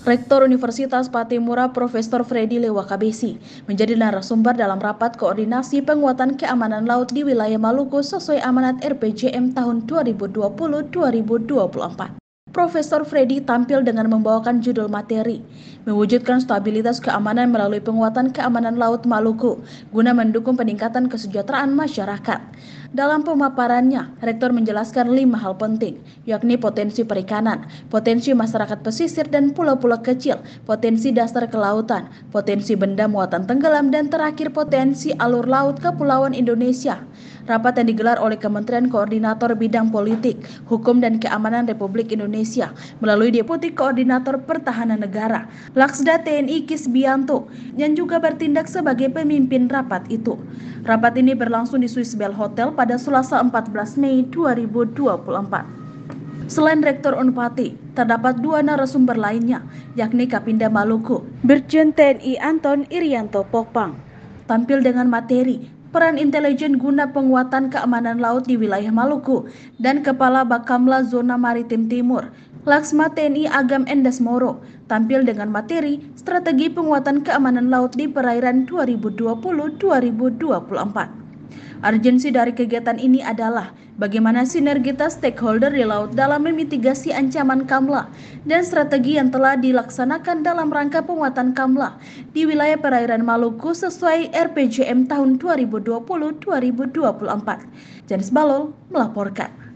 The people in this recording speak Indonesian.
Rektor Universitas Patimura Profesor Freddy Lewakabesi menjadi narasumber dalam rapat koordinasi penguatan keamanan laut di wilayah Maluku sesuai amanat RPJM tahun 2020-2024. Profesor Freddy tampil dengan membawakan judul materi, mewujudkan stabilitas keamanan melalui penguatan keamanan laut Maluku, guna mendukung peningkatan kesejahteraan masyarakat. Dalam pemaparannya, Rektor menjelaskan lima hal penting, yakni potensi perikanan, potensi masyarakat pesisir dan pulau-pulau kecil, potensi dasar kelautan, potensi benda muatan tenggelam, dan terakhir potensi alur laut kepulauan Indonesia. Rapat yang digelar oleh Kementerian Koordinator Bidang Politik, Hukum dan Keamanan Republik Indonesia melalui Deputi Koordinator Pertahanan Negara, Laksda TNI Kisbianto, yang juga bertindak sebagai pemimpin rapat itu. Rapat ini berlangsung di Swiss Bell Hotel pada Selasa 14 Mei 2024. Selain Rektor Unpati, terdapat dua narasumber lainnya, yakni Kapinda Maluku, Berjen TNI Anton Irianto Popang. Tampil dengan materi peran intelijen guna penguatan keamanan laut di wilayah Maluku, dan Kepala Bakamla Zona Maritim Timur, Laksma TNI Agam Endes Moro, tampil dengan materi Strategi Penguatan Keamanan Laut di Perairan 2020-2024. Urgensi dari kegiatan ini adalah bagaimana sinergitas stakeholder di laut dalam memitigasi ancaman Kamla dan strategi yang telah dilaksanakan dalam rangka penguatan Kamla di wilayah perairan Maluku sesuai RPJM tahun 2020-2024. Janis Balol melaporkan.